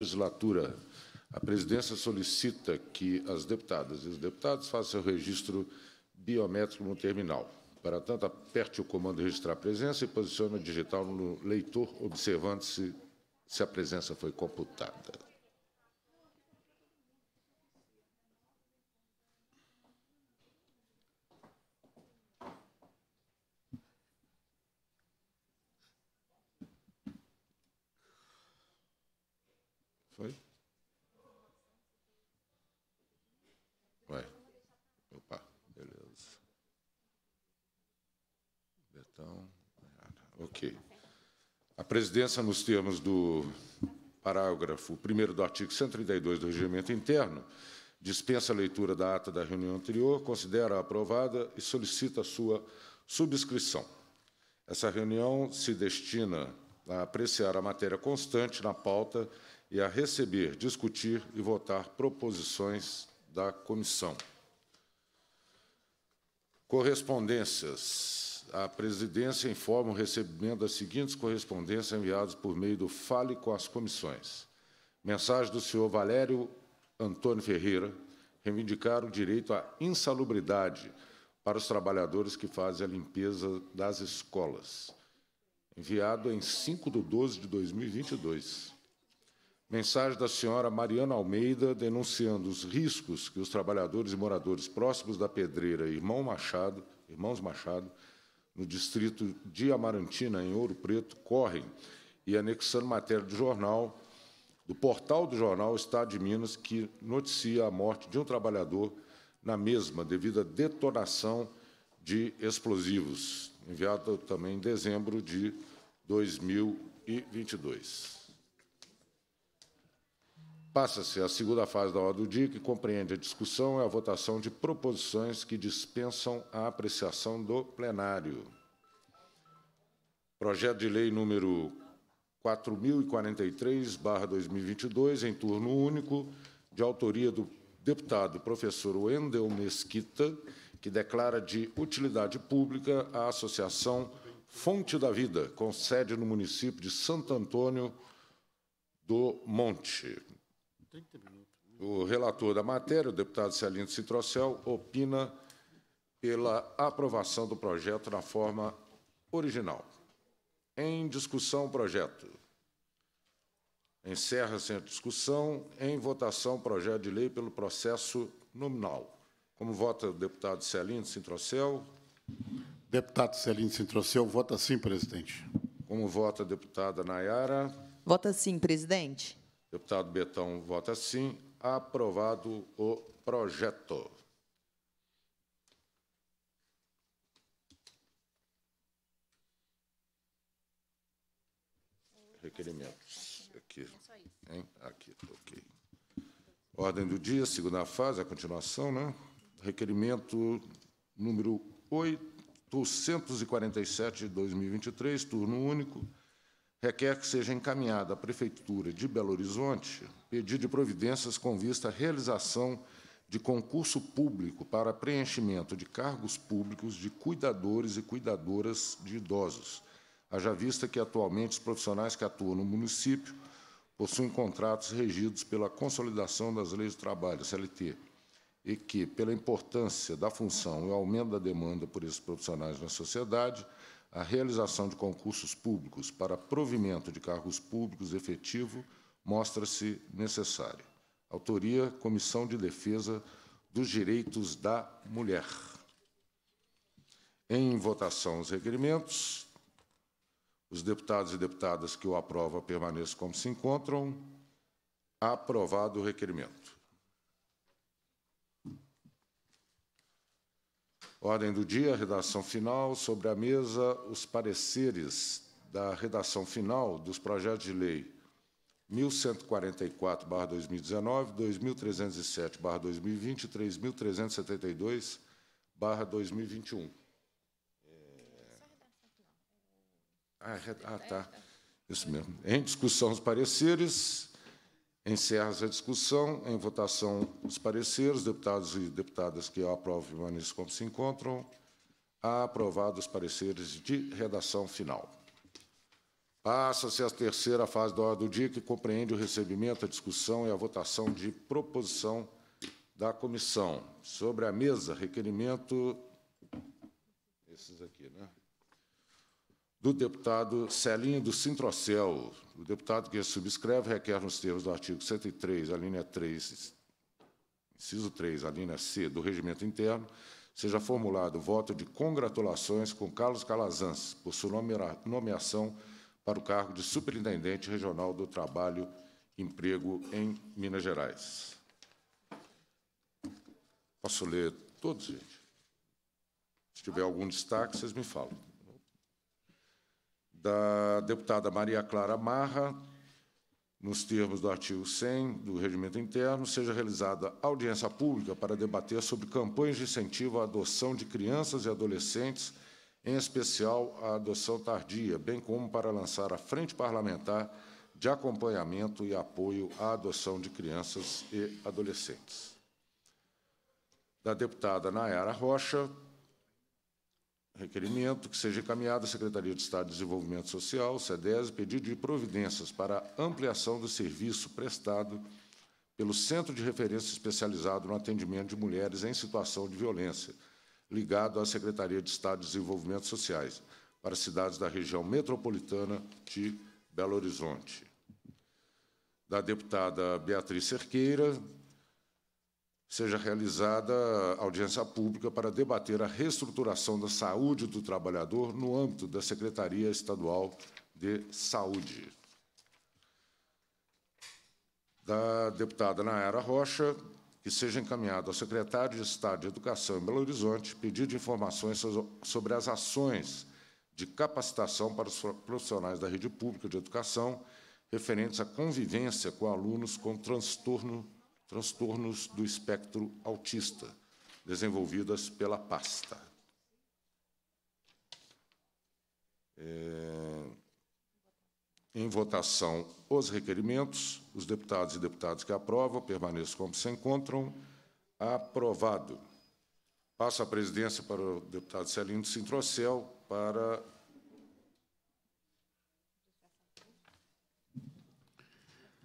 legislatura, a presidência solicita que as deputadas e os deputados façam o registro biométrico no terminal. Para tanto, aperte o comando registrar presença e posicione o digital no leitor, observando-se se a presença foi computada. presidência, nos termos do parágrafo 1 do artigo 132 do Regimento Interno, dispensa a leitura da ata da reunião anterior, considera aprovada e solicita sua subscrição. Essa reunião se destina a apreciar a matéria constante na pauta e a receber, discutir e votar proposições da comissão. Correspondências a presidência informa o recebimento das seguintes correspondências enviadas por meio do Fale com as Comissões. Mensagem do senhor Valério Antônio Ferreira, reivindicar o direito à insalubridade para os trabalhadores que fazem a limpeza das escolas. Enviado em 5 de 12 de 2022. Mensagem da senhora Mariana Almeida denunciando os riscos que os trabalhadores e moradores próximos da pedreira Irmão Machado, Irmãos Machado no distrito de Amarantina, em Ouro Preto, correm e anexando matéria do jornal, do portal do jornal Estado de Minas, que noticia a morte de um trabalhador na mesma, devido à detonação de explosivos, enviado também em dezembro de 2022. Passa-se a segunda fase da ordem do dia, que compreende a discussão e a votação de proposições que dispensam a apreciação do plenário. Projeto de lei número 4043/2022, em turno único, de autoria do deputado professor Wendel Mesquita, que declara de utilidade pública a Associação Fonte da Vida, com sede no município de Santo Antônio do Monte. 30 minutos. Né? O relator da matéria, o deputado Celino Citrocel, opina pela aprovação do projeto na forma original. Em discussão o projeto. Encerra-se a discussão. Em votação o projeto de lei pelo processo nominal. Como vota o deputado Celino Cintrocel? Deputado Celino Cintrocel, vota sim, presidente. Como vota a deputada Nayara? Vota sim, presidente. Deputado Betão vota sim. Aprovado o projeto. Requerimentos. Aqui. Hein? Aqui, ok. Ordem do dia, segunda fase, a continuação, né? Requerimento número 847 de 2023, turno único requer que seja encaminhada à Prefeitura de Belo Horizonte pedido de providências com vista à realização de concurso público para preenchimento de cargos públicos de cuidadores e cuidadoras de idosos, haja vista que atualmente os profissionais que atuam no município possuem contratos regidos pela consolidação das leis do trabalho, CLT, e que, pela importância da função e o aumento da demanda por esses profissionais na sociedade, a realização de concursos públicos para provimento de cargos públicos efetivo mostra-se necessária. Autoria, Comissão de Defesa dos Direitos da Mulher. Em votação os requerimentos. Os deputados e deputadas que o aprovam permaneçam como se encontram. Aprovado o requerimento. Ordem do dia, redação final. Sobre a mesa, os pareceres da redação final dos projetos de lei 1144-2019, 2307-2020 e 3372-2021. Ah, tá. Isso mesmo. Em discussão, os pareceres. Encerra-se a discussão. Em votação, os pareceres. Deputados e deputadas que aprovam permaneçam como se encontram. Aprovados os pareceres de redação final. Passa-se a terceira fase da ordem do dia, que compreende o recebimento, a discussão e a votação de proposição da comissão. Sobre a mesa, requerimento. Esses aqui, né? Do deputado Celinho do Sintrocel, o deputado que subscreve requer, nos termos do artigo 103, a linha 3, inciso 3, a linha C do regimento interno, seja formulado voto de congratulações com Carlos Calazans por sua nomeação para o cargo de Superintendente Regional do Trabalho e Emprego em Minas Gerais. Posso ler todos, gente? Se tiver algum destaque, vocês me falam da deputada Maria Clara Marra, nos termos do artigo 100 do Regimento Interno, seja realizada audiência pública para debater sobre campanhas de incentivo à adoção de crianças e adolescentes, em especial a adoção tardia, bem como para lançar a Frente Parlamentar de Acompanhamento e Apoio à Adoção de Crianças e Adolescentes. Da deputada Nayara Rocha, Requerimento que seja encaminhado à Secretaria de Estado de Desenvolvimento Social, SEDES, pedido de providências para ampliação do serviço prestado pelo Centro de Referência Especializado no Atendimento de Mulheres em Situação de Violência, ligado à Secretaria de Estado de Desenvolvimento Sociais, para cidades da região metropolitana de Belo Horizonte. Da deputada Beatriz Cerqueira, seja realizada audiência pública para debater a reestruturação da saúde do trabalhador no âmbito da Secretaria Estadual de Saúde. Da deputada Nayara Rocha, que seja encaminhado ao secretário de Estado de Educação em Belo Horizonte pedido de informações sobre as ações de capacitação para os profissionais da rede pública de educação referentes à convivência com alunos com transtorno transtornos do espectro autista, desenvolvidas pela pasta. É... Em votação, os requerimentos. Os deputados e deputadas que aprovam permaneçam como se encontram. Aprovado. Passa a presidência para o deputado Celino Sintrocel para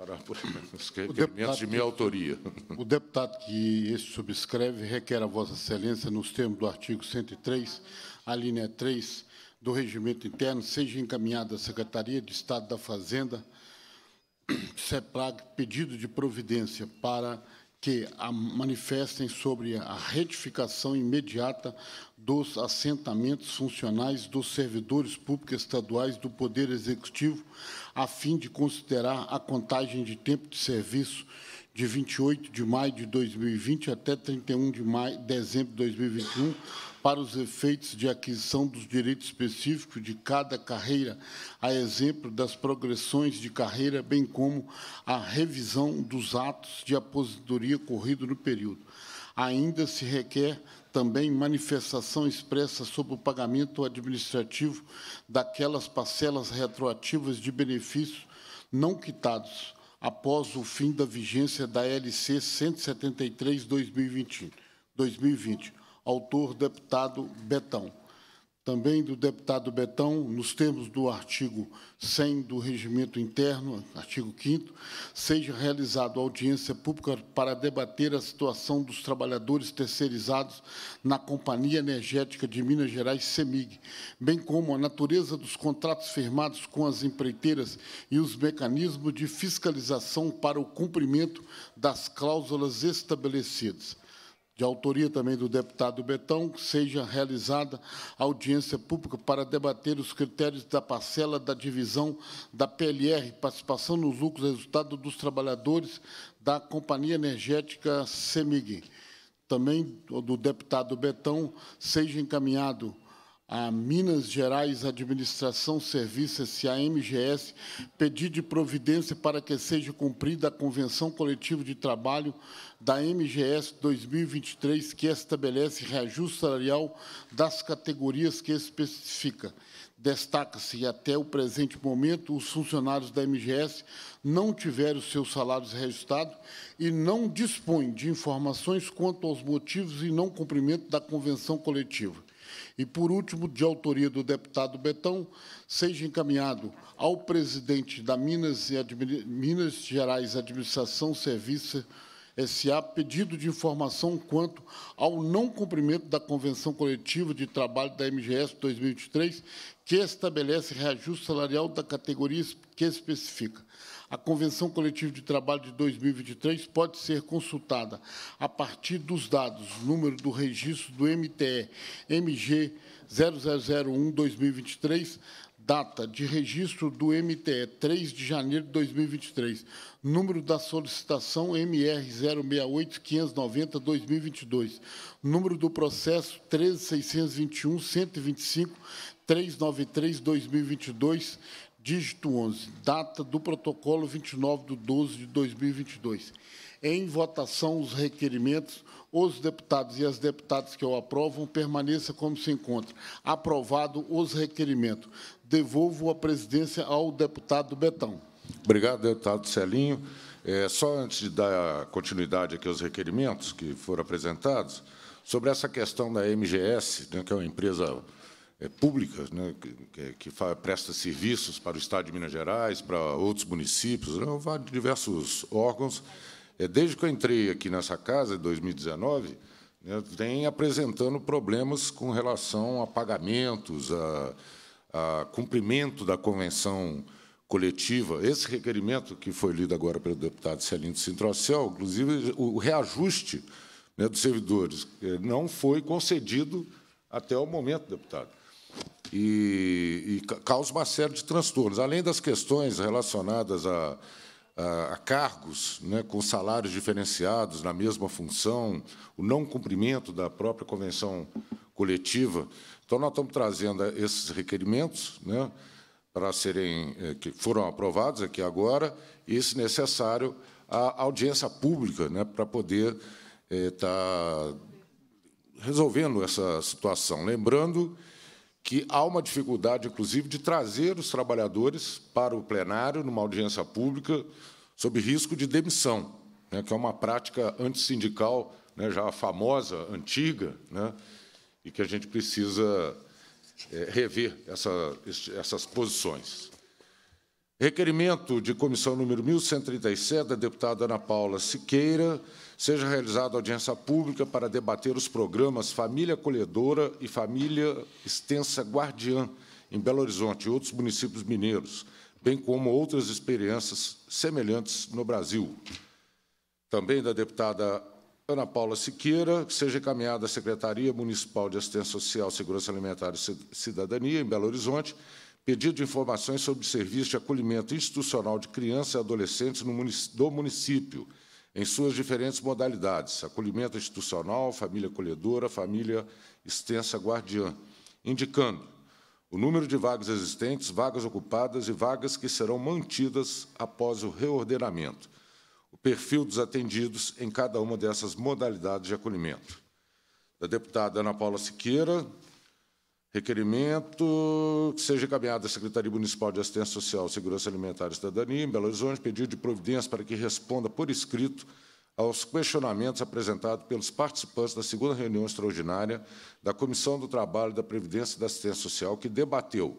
Para requerimentos de minha autoria. O deputado que este subscreve requer a Vossa Excelência, nos termos do artigo 103, a linha 3 do Regimento Interno, seja encaminhada à Secretaria de Estado da Fazenda, CEPLAG, é pedido de providência para que manifestem sobre a retificação imediata dos assentamentos funcionais dos servidores públicos estaduais do Poder Executivo, a fim de considerar a contagem de tempo de serviço de 28 de maio de 2020 até 31 de maio, dezembro de 2021, para os efeitos de aquisição dos direitos específicos de cada carreira, a exemplo das progressões de carreira, bem como a revisão dos atos de aposentadoria corrido no período. Ainda se requer também manifestação expressa sobre o pagamento administrativo daquelas parcelas retroativas de benefícios não quitados após o fim da vigência da LC 173-2020 autor deputado Betão. Também do deputado Betão, nos termos do artigo 100 do Regimento Interno, artigo 5 seja realizada audiência pública para debater a situação dos trabalhadores terceirizados na Companhia Energética de Minas Gerais, CEMIG, bem como a natureza dos contratos firmados com as empreiteiras e os mecanismos de fiscalização para o cumprimento das cláusulas estabelecidas de autoria também do deputado Betão, que seja realizada audiência pública para debater os critérios da parcela da divisão da PLR, participação nos lucros resultado dos trabalhadores da Companhia Energética CEMIG. Também do deputado Betão seja encaminhado a Minas Gerais Administração Serviços S.A. MGS pedir de providência para que seja cumprida a Convenção Coletiva de Trabalho da MGS 2023, que estabelece reajuste salarial das categorias que especifica. Destaca-se que, até o presente momento, os funcionários da MGS não tiveram seus salários reajustados e não dispõem de informações quanto aos motivos e não cumprimento da convenção coletiva. E, por último, de autoria do deputado Betão, seja encaminhado ao presidente da Minas, e Admi Minas Gerais Administração Serviço SA pedido de informação quanto ao não cumprimento da Convenção Coletiva de Trabalho da MGS 2023, que estabelece reajuste salarial da categoria que especifica. A Convenção Coletiva de Trabalho de 2023 pode ser consultada a partir dos dados, número do registro do MTE, MG 0001-2023, data de registro do MTE, 3 de janeiro de 2023, número da solicitação MR 068-590-2022, número do processo 13621-125-393-2022, dígito 11, data do protocolo 29 de 12 de 2022. Em votação, os requerimentos, os deputados e as deputadas que o aprovam, permaneça como se encontra. Aprovado os requerimentos. Devolvo a presidência ao deputado Betão. Obrigado, deputado Celinho. É, só antes de dar continuidade aqui aos requerimentos que foram apresentados, sobre essa questão da MGS, né, que é uma empresa eh, públicas, né, que, que presta serviços para o Estado de Minas Gerais, para outros municípios, né, diversos órgãos. Eh, desde que eu entrei aqui nessa casa, em 2019, né, vem apresentando problemas com relação a pagamentos, a, a cumprimento da convenção coletiva. Esse requerimento que foi lido agora pelo deputado Celino Sintrocel, inclusive o reajuste né, dos servidores, eh, não foi concedido até o momento, deputado e, e causa uma série de transtornos. Além das questões relacionadas a, a, a cargos né, com salários diferenciados na mesma função, o não cumprimento da própria convenção coletiva. Então, nós estamos trazendo esses requerimentos né, para serem, eh, que foram aprovados aqui agora, e, se necessário, a audiência pública né, para poder estar eh, tá resolvendo essa situação. Lembrando que há uma dificuldade, inclusive, de trazer os trabalhadores para o plenário, numa audiência pública, sob risco de demissão, né, que é uma prática antissindical né, já famosa, antiga, né, e que a gente precisa é, rever essa, essas posições. Requerimento de comissão número 1137, da deputada Ana Paula Siqueira, seja realizada audiência pública para debater os programas Família Acolhedora e Família Extensa Guardiã, em Belo Horizonte e outros municípios mineiros, bem como outras experiências semelhantes no Brasil. Também da deputada Ana Paula Siqueira, que seja encaminhada à Secretaria Municipal de Assistência Social, Segurança Alimentar e Cidadania, em Belo Horizonte, pedido de informações sobre o serviço de acolhimento institucional de crianças e adolescentes no do município em suas diferentes modalidades, acolhimento institucional, família acolhedora, família extensa guardiã, indicando o número de vagas existentes, vagas ocupadas e vagas que serão mantidas após o reordenamento, o perfil dos atendidos em cada uma dessas modalidades de acolhimento. Da deputada Ana Paula Siqueira, Requerimento que seja encaminhado à Secretaria Municipal de Assistência Social, Segurança Alimentar e Cidadania, em Belo Horizonte, pedido de providência para que responda por escrito aos questionamentos apresentados pelos participantes da segunda reunião extraordinária da Comissão do Trabalho, da Previdência e da Assistência Social, que debateu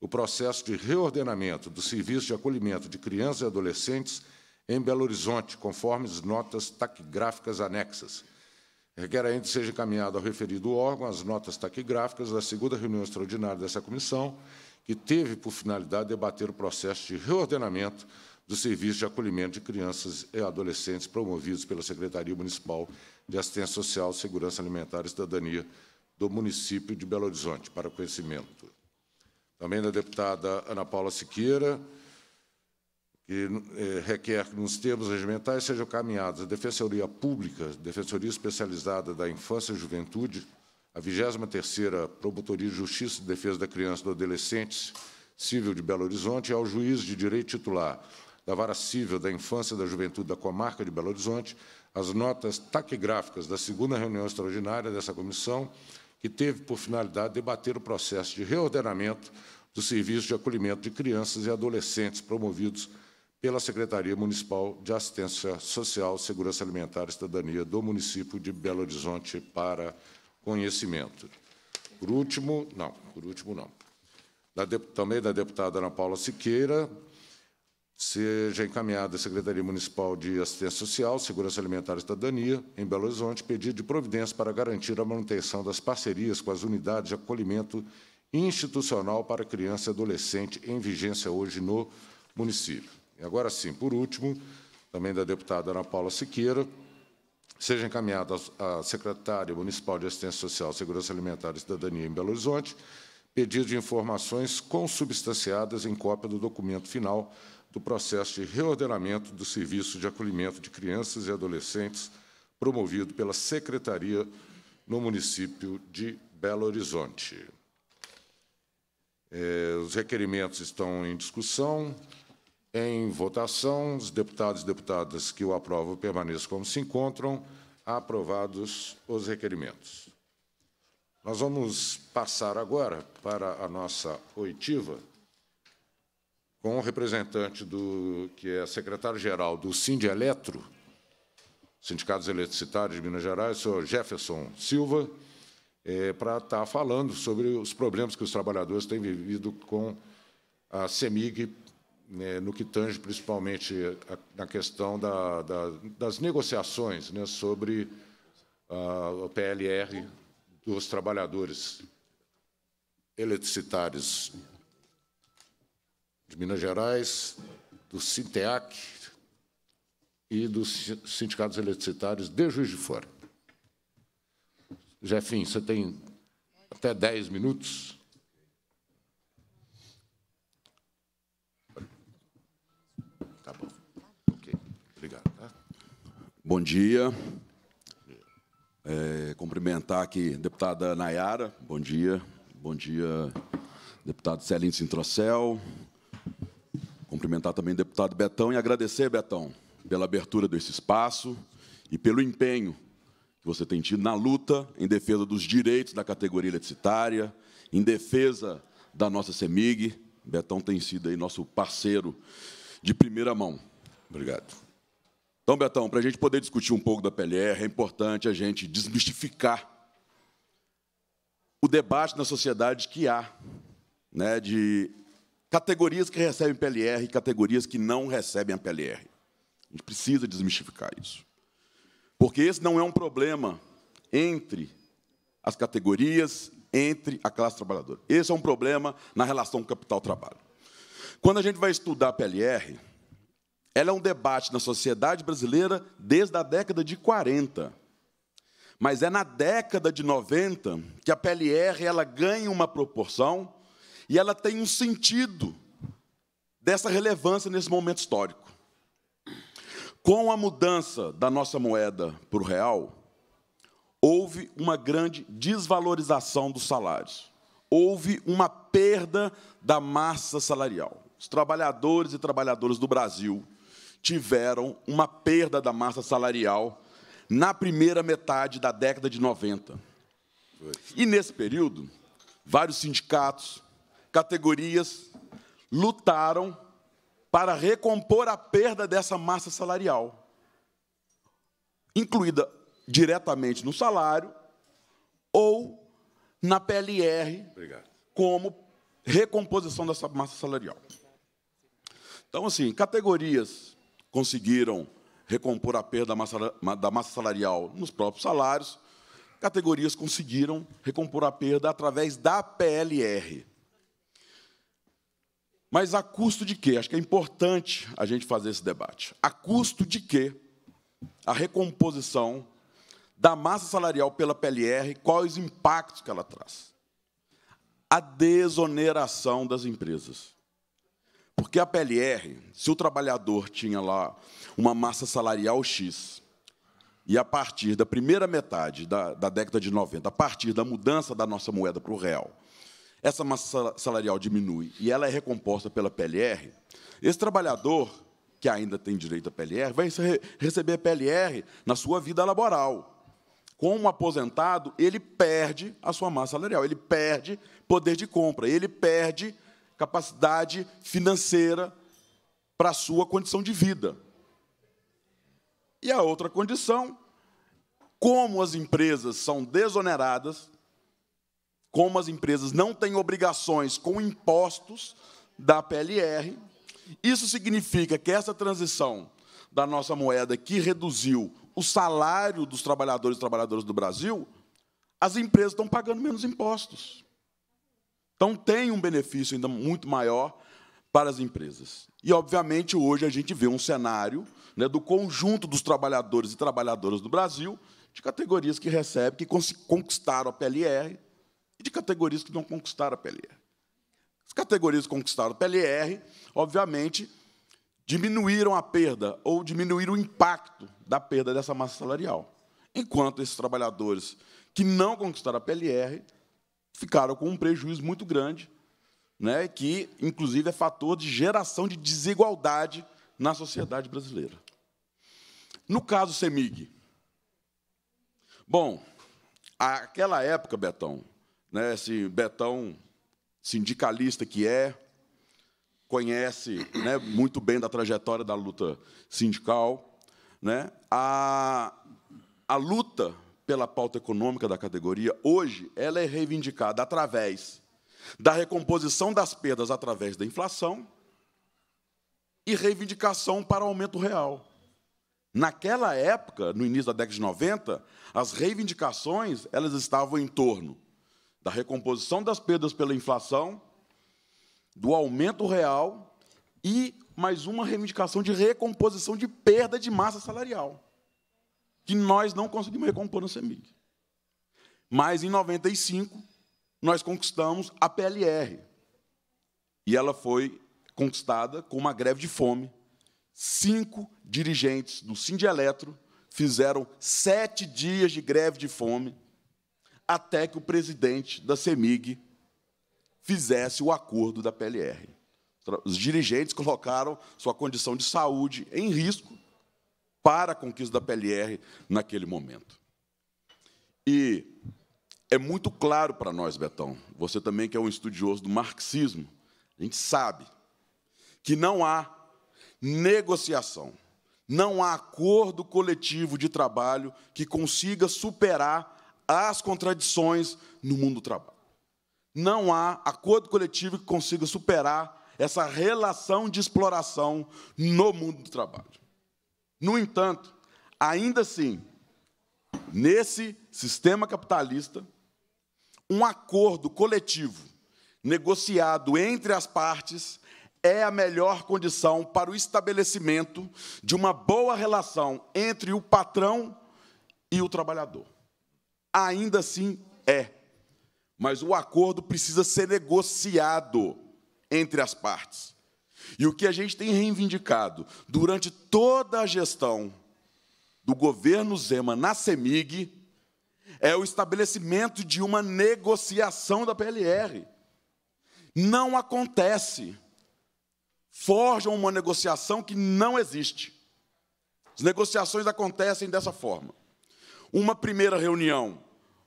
o processo de reordenamento do serviço de acolhimento de crianças e adolescentes em Belo Horizonte, conforme as notas taquigráficas anexas Requer ainda que seja encaminhado ao referido órgão as notas taquigráficas da segunda reunião extraordinária dessa comissão, que teve por finalidade debater o processo de reordenamento do serviço de acolhimento de crianças e adolescentes promovidos pela Secretaria Municipal de Assistência Social, Segurança Alimentar e Cidadania do município de Belo Horizonte, para conhecimento. Também da deputada Ana Paula Siqueira, que eh, requer que, nos termos regimentais, sejam caminhadas a Defensoria Pública, Defensoria Especializada da Infância e Juventude, a 23ª Promotoria de Justiça e Defesa da Criança e do Adolescente Civil de Belo Horizonte e ao Juiz de Direito Titular da Vara Civil da Infância e da Juventude da Comarca de Belo Horizonte as notas taquigráficas da segunda reunião extraordinária dessa comissão, que teve por finalidade debater o processo de reordenamento do serviço de acolhimento de crianças e adolescentes promovidos pela Secretaria Municipal de Assistência Social, Segurança Alimentar e Cidadania do município de Belo Horizonte para conhecimento. Por último, não, por último não. Da, também da deputada Ana Paula Siqueira, seja encaminhada à Secretaria Municipal de Assistência Social, Segurança Alimentar e Cidadania, em Belo Horizonte, pedido de providência para garantir a manutenção das parcerias com as unidades de acolhimento institucional para criança e adolescente em vigência hoje no município. E agora sim, por último, também da deputada Ana Paula Siqueira, seja encaminhada à secretária municipal de assistência social, segurança alimentar e cidadania em Belo Horizonte, pedido de informações consubstanciadas em cópia do documento final do processo de reordenamento do serviço de acolhimento de crianças e adolescentes promovido pela Secretaria no município de Belo Horizonte. É, os requerimentos estão em discussão. Em votação, os deputados e deputadas que o aprovam permaneçam como se encontram. Aprovados os requerimentos. Nós vamos passar agora para a nossa oitiva com o representante do que é secretário-geral do Sindi Eletro, Sindicatos Eletricitários de Minas Gerais, o senhor Jefferson Silva, é, para estar tá falando sobre os problemas que os trabalhadores têm vivido com a CEMIG né, no que tange principalmente na questão da, da, das negociações né, sobre a PLR dos trabalhadores eletricitários de Minas Gerais, do Sinteac e dos sindicatos eletricitários de Juiz de Fora. Jefim, você tem até 10 minutos. Bom dia. É, cumprimentar aqui a deputada Nayara, bom dia. Bom dia, deputado Celinho Sintrocel. Cumprimentar também o deputado Betão e agradecer, Betão, pela abertura desse espaço e pelo empenho que você tem tido na luta em defesa dos direitos da categoria eletricitária, em defesa da nossa CEMIG. Betão tem sido aí nosso parceiro de primeira mão. Obrigado. Então, Betão, para a gente poder discutir um pouco da PLR, é importante a gente desmistificar o debate na sociedade que há, né, de categorias que recebem PLR e categorias que não recebem a PLR. A gente precisa desmistificar isso. Porque esse não é um problema entre as categorias, entre a classe trabalhadora. Esse é um problema na relação capital-trabalho. Quando a gente vai estudar a PLR, ela é um debate na sociedade brasileira desde a década de 40. Mas é na década de 90 que a PLR ela ganha uma proporção e ela tem um sentido dessa relevância nesse momento histórico. Com a mudança da nossa moeda para o real, houve uma grande desvalorização dos salários. Houve uma perda da massa salarial. Os trabalhadores e trabalhadoras do Brasil tiveram uma perda da massa salarial na primeira metade da década de 90. E nesse período, vários sindicatos, categorias lutaram para recompor a perda dessa massa salarial, incluída diretamente no salário ou na PLR, Obrigado. como recomposição dessa massa salarial. Então, assim, categorias conseguiram recompor a perda da massa salarial nos próprios salários, categorias conseguiram recompor a perda através da PLR. Mas a custo de quê? Acho que é importante a gente fazer esse debate. A custo de quê a recomposição da massa salarial pela PLR, quais os impactos que ela traz? A desoneração das empresas. Porque a PLR, se o trabalhador tinha lá uma massa salarial X, e a partir da primeira metade da, da década de 90, a partir da mudança da nossa moeda para o real, essa massa salarial diminui e ela é recomposta pela PLR, esse trabalhador que ainda tem direito à PLR vai receber a PLR na sua vida laboral. Como aposentado, ele perde a sua massa salarial, ele perde poder de compra, ele perde capacidade financeira para a sua condição de vida. E a outra condição, como as empresas são desoneradas, como as empresas não têm obrigações com impostos da PLR, isso significa que essa transição da nossa moeda que reduziu o salário dos trabalhadores e trabalhadoras do Brasil, as empresas estão pagando menos impostos. Então, tem um benefício ainda muito maior para as empresas. E, obviamente, hoje a gente vê um cenário né, do conjunto dos trabalhadores e trabalhadoras do Brasil, de categorias que recebem, que conquistaram a PLR, e de categorias que não conquistaram a PLR. As categorias que conquistaram a PLR, obviamente, diminuíram a perda ou diminuíram o impacto da perda dessa massa salarial. Enquanto esses trabalhadores que não conquistaram a PLR ficaram com um prejuízo muito grande, né, que, inclusive, é fator de geração de desigualdade na sociedade brasileira. No caso CEMIG, bom, aquela época, Betão, né, esse Betão sindicalista que é, conhece né, muito bem da trajetória da luta sindical, né, a, a luta pela pauta econômica da categoria, hoje ela é reivindicada através da recomposição das perdas através da inflação e reivindicação para aumento real. Naquela época, no início da década de 90, as reivindicações elas estavam em torno da recomposição das perdas pela inflação, do aumento real e mais uma reivindicação de recomposição de perda de massa salarial que nós não conseguimos recompor no CEMIG. Mas em 95 nós conquistamos a PLR. E ela foi conquistada com uma greve de fome. Cinco dirigentes do Sindieletro fizeram sete dias de greve de fome até que o presidente da CEMIG fizesse o acordo da PLR. Os dirigentes colocaram sua condição de saúde em risco para a conquista da PLR naquele momento. E é muito claro para nós, Betão, você também que é um estudioso do marxismo, a gente sabe que não há negociação, não há acordo coletivo de trabalho que consiga superar as contradições no mundo do trabalho. Não há acordo coletivo que consiga superar essa relação de exploração no mundo do trabalho. No entanto, ainda assim, nesse sistema capitalista, um acordo coletivo negociado entre as partes é a melhor condição para o estabelecimento de uma boa relação entre o patrão e o trabalhador. Ainda assim é, mas o acordo precisa ser negociado entre as partes. E o que a gente tem reivindicado durante toda a gestão do governo Zema na CEMIG é o estabelecimento de uma negociação da PLR. Não acontece. Forjam uma negociação que não existe. As negociações acontecem dessa forma. Uma primeira reunião,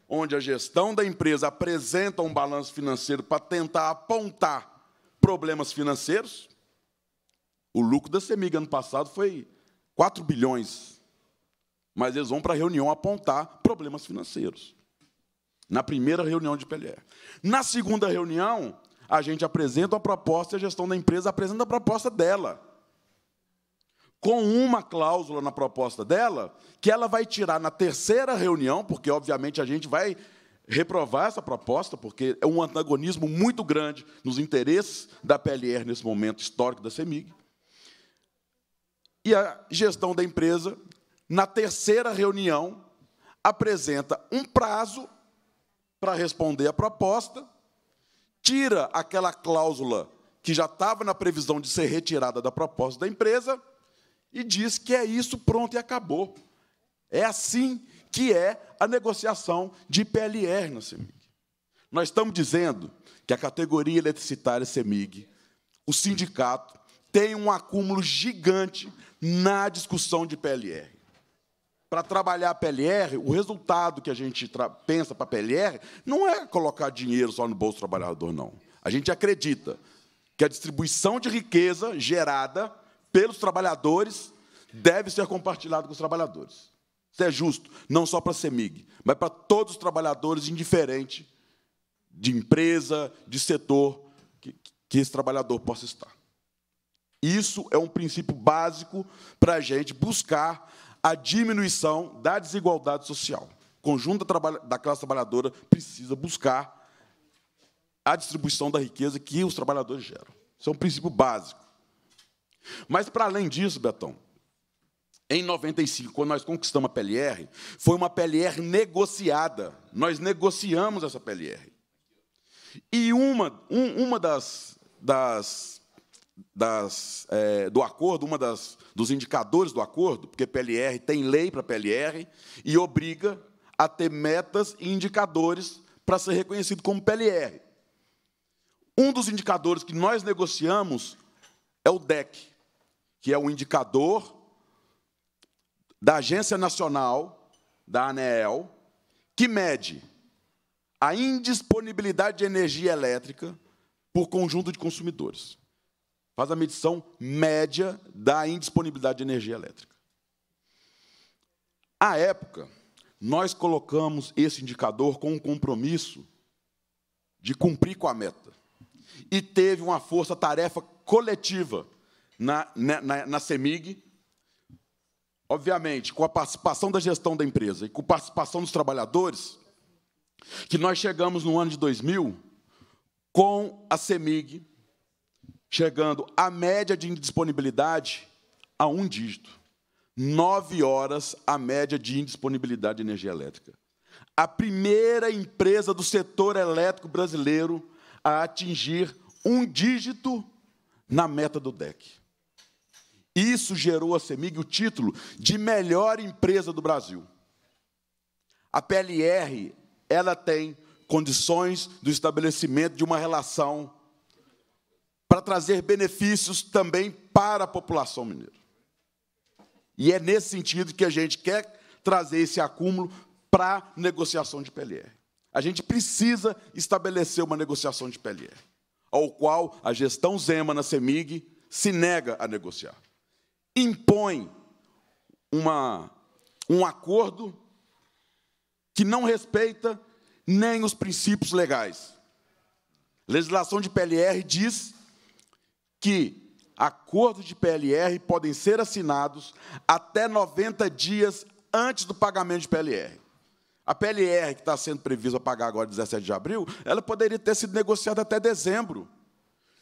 onde a gestão da empresa apresenta um balanço financeiro para tentar apontar problemas financeiros, o lucro da Semig ano passado foi 4 bilhões. Mas eles vão para a reunião apontar problemas financeiros. Na primeira reunião de PLR. Na segunda reunião, a gente apresenta a proposta e a gestão da empresa apresenta a proposta dela. Com uma cláusula na proposta dela, que ela vai tirar na terceira reunião, porque, obviamente, a gente vai reprovar essa proposta, porque é um antagonismo muito grande nos interesses da PLR nesse momento histórico da CEMIG. E a gestão da empresa, na terceira reunião, apresenta um prazo para responder a proposta, tira aquela cláusula que já estava na previsão de ser retirada da proposta da empresa e diz que é isso, pronto e acabou. É assim que é a negociação de PLR na CEMIG. Nós estamos dizendo que a categoria eletricitária CEMIG, o sindicato, tem um acúmulo gigante na discussão de PLR. Para trabalhar a PLR, o resultado que a gente pensa para a PLR não é colocar dinheiro só no bolso do trabalhador, não. A gente acredita que a distribuição de riqueza gerada pelos trabalhadores deve ser compartilhada com os trabalhadores. Isso é justo, não só para a CEMIG, mas para todos os trabalhadores, indiferente de empresa, de setor que, que esse trabalhador possa estar. Isso é um princípio básico para a gente buscar a diminuição da desigualdade social. O conjunto da classe trabalhadora precisa buscar a distribuição da riqueza que os trabalhadores geram. Isso é um princípio básico. Mas, para além disso, Betão, em 95, quando nós conquistamos a PLR, foi uma PLR negociada. Nós negociamos essa PLR. E uma, um, uma das, das das, é, do acordo, uma das, dos indicadores do acordo, porque PLR tem lei para PLR e obriga a ter metas e indicadores para ser reconhecido como PLR. Um dos indicadores que nós negociamos é o DEC, que é o indicador da Agência Nacional da ANEEL, que mede a indisponibilidade de energia elétrica por conjunto de consumidores faz a medição média da indisponibilidade de energia elétrica. À época, nós colocamos esse indicador com o um compromisso de cumprir com a meta. E teve uma força-tarefa coletiva na, né, na, na CEMIG, obviamente, com a participação da gestão da empresa e com a participação dos trabalhadores, que nós chegamos no ano de 2000 com a CEMIG chegando à média de indisponibilidade a um dígito. Nove horas a média de indisponibilidade de energia elétrica. A primeira empresa do setor elétrico brasileiro a atingir um dígito na meta do DEC. Isso gerou a CEMIG o título de melhor empresa do Brasil. A PLR, ela tem condições do estabelecimento de uma relação para trazer benefícios também para a população mineira. E é nesse sentido que a gente quer trazer esse acúmulo para negociação de PLR. A gente precisa estabelecer uma negociação de PLR, ao qual a gestão Zema na CEMIG se nega a negociar. Impõe uma, um acordo que não respeita nem os princípios legais. A legislação de PLR diz que acordos de PLR podem ser assinados até 90 dias antes do pagamento de PLR. A PLR, que está sendo prevista a pagar agora, 17 de abril, ela poderia ter sido negociada até dezembro.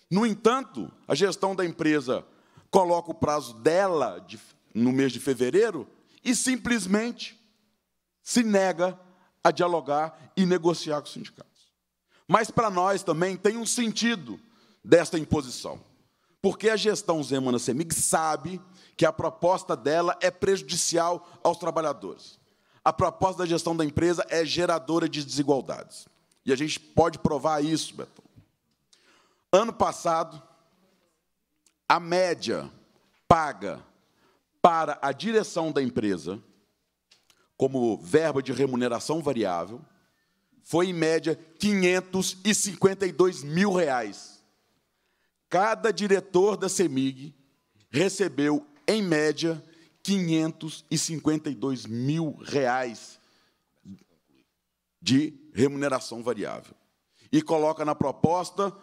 No entanto, a gestão da empresa coloca o prazo dela de, no mês de fevereiro e simplesmente se nega a dialogar e negociar com os sindicatos. Mas, para nós também, tem um sentido desta imposição. Porque a gestão Zemana Semig sabe que a proposta dela é prejudicial aos trabalhadores. A proposta da gestão da empresa é geradora de desigualdades. E a gente pode provar isso, Beto. Ano passado, a média paga para a direção da empresa, como verba de remuneração variável, foi, em média, 552 mil reais cada diretor da CEMIG recebeu, em média, 552 mil reais de remuneração variável. E coloca na proposta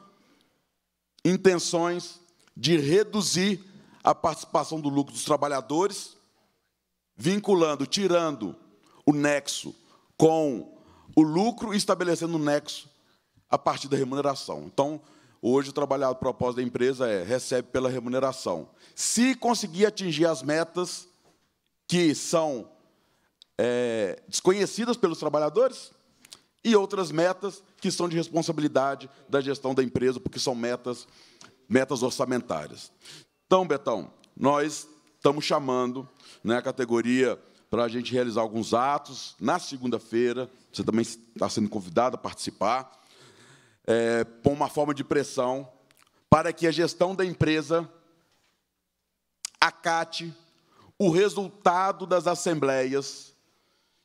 intenções de reduzir a participação do lucro dos trabalhadores, vinculando, tirando o nexo com o lucro e estabelecendo o nexo a partir da remuneração. Então, Hoje, o trabalhador propósito da empresa é recebe pela remuneração. Se conseguir atingir as metas que são é, desconhecidas pelos trabalhadores e outras metas que são de responsabilidade da gestão da empresa, porque são metas, metas orçamentárias. Então, Betão, nós estamos chamando né, a categoria para a gente realizar alguns atos na segunda-feira. Você também está sendo convidado a participar é, por uma forma de pressão para que a gestão da empresa acate o resultado das assembleias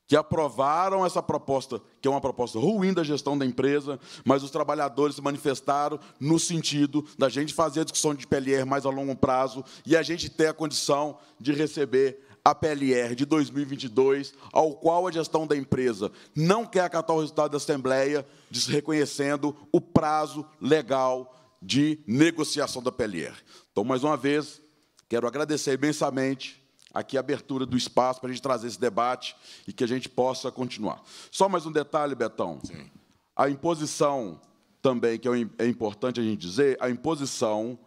que aprovaram essa proposta, que é uma proposta ruim da gestão da empresa, mas os trabalhadores se manifestaram no sentido da gente fazer a discussão de PLR mais a longo prazo e a gente ter a condição de receber a PLR de 2022, ao qual a gestão da empresa não quer acatar o resultado da Assembleia, desreconhecendo o prazo legal de negociação da PLR. Então, mais uma vez, quero agradecer imensamente aqui a abertura do espaço para a gente trazer esse debate e que a gente possa continuar. Só mais um detalhe, Betão. Sim. A imposição também, que é, é importante a gente dizer, a imposição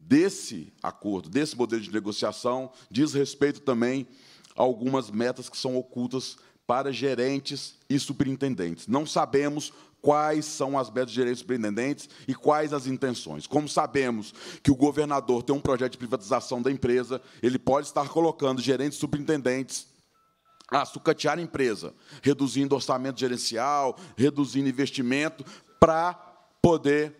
desse acordo, desse modelo de negociação, diz respeito também a algumas metas que são ocultas para gerentes e superintendentes. Não sabemos quais são as metas de gerentes e superintendentes e quais as intenções. Como sabemos que o governador tem um projeto de privatização da empresa, ele pode estar colocando gerentes e superintendentes a sucatear a empresa, reduzindo orçamento gerencial, reduzindo investimento, para poder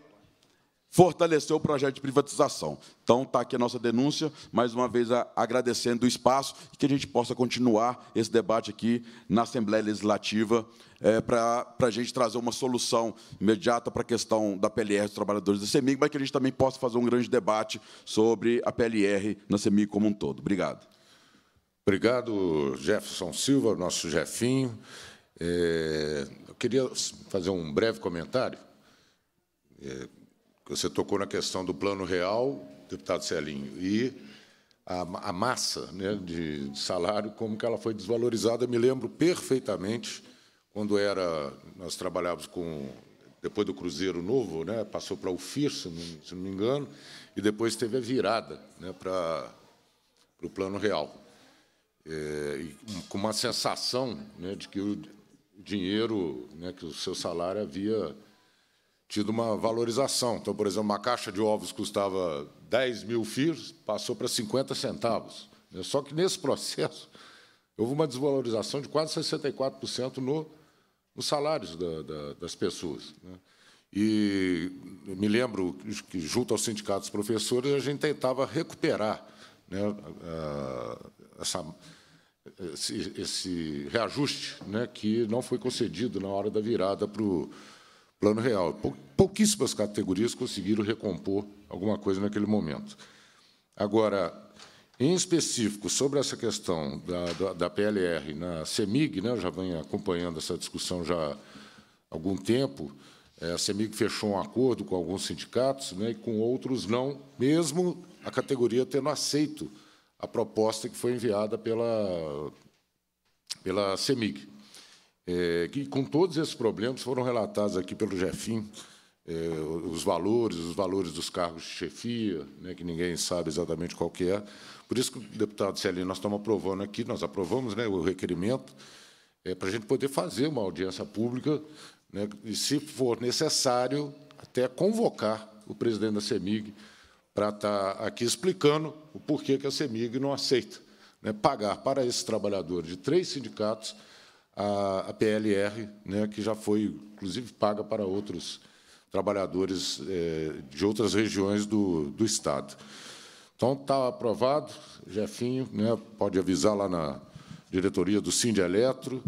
fortaleceu o projeto de privatização. Então, está aqui a nossa denúncia, mais uma vez agradecendo o espaço e que a gente possa continuar esse debate aqui na Assembleia Legislativa é, eh, para a gente trazer uma solução imediata para a questão da PLR dos trabalhadores da CEMIG, mas que a gente também possa fazer um grande debate sobre a PLR na CEMIG como um todo. Obrigado. Obrigado, Jefferson Silva, nosso Jefinho. É, eu queria fazer um breve comentário. É, você tocou na questão do plano real, deputado Celinho, e a, a massa né, de salário, como que ela foi desvalorizada. Eu me lembro perfeitamente quando era nós trabalhávamos com depois do Cruzeiro Novo, né, passou para o FIR, se não, se não me engano, e depois teve a virada né, para, para o Plano Real. É, com uma sensação né, de que o dinheiro, né, que o seu salário havia tido uma valorização. Então, por exemplo, uma caixa de ovos custava 10 mil fios, passou para 50 centavos. Né? Só que nesse processo houve uma desvalorização de quase 64% no, nos salários da, da, das pessoas. Né? E me lembro que, junto aos sindicatos Professores, a gente tentava recuperar né, essa, esse, esse, reajuste né, que não foi concedido na hora da virada para o plano real. Pouquíssimas categorias conseguiram recompor alguma coisa naquele momento. Agora, em específico, sobre essa questão da, da, da PLR na CEMIG, né, eu já venho acompanhando essa discussão já há algum tempo, é, a CEMIG fechou um acordo com alguns sindicatos né, e com outros não, mesmo a categoria tendo aceito a proposta que foi enviada pela, pela CEMIG é, que com todos esses problemas foram relatados aqui pelo Jefim, é, os valores, os valores dos cargos de chefia, né, que ninguém sabe exatamente qual que é. Por isso que, deputado Celinho, nós estamos aprovando aqui, nós aprovamos né, o requerimento, é, para a gente poder fazer uma audiência pública, né, e, se for necessário, até convocar o presidente da CEMIG para estar aqui explicando o porquê que a CEMIG não aceita né, pagar para esses trabalhadores de três sindicatos a, a PLR, né, que já foi, inclusive, paga para outros trabalhadores é, de outras regiões do, do Estado. Então, está aprovado, Jefinho, né, pode avisar lá na diretoria do Sind Eletro,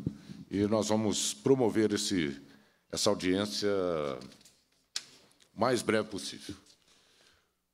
e nós vamos promover esse, essa audiência o mais breve possível.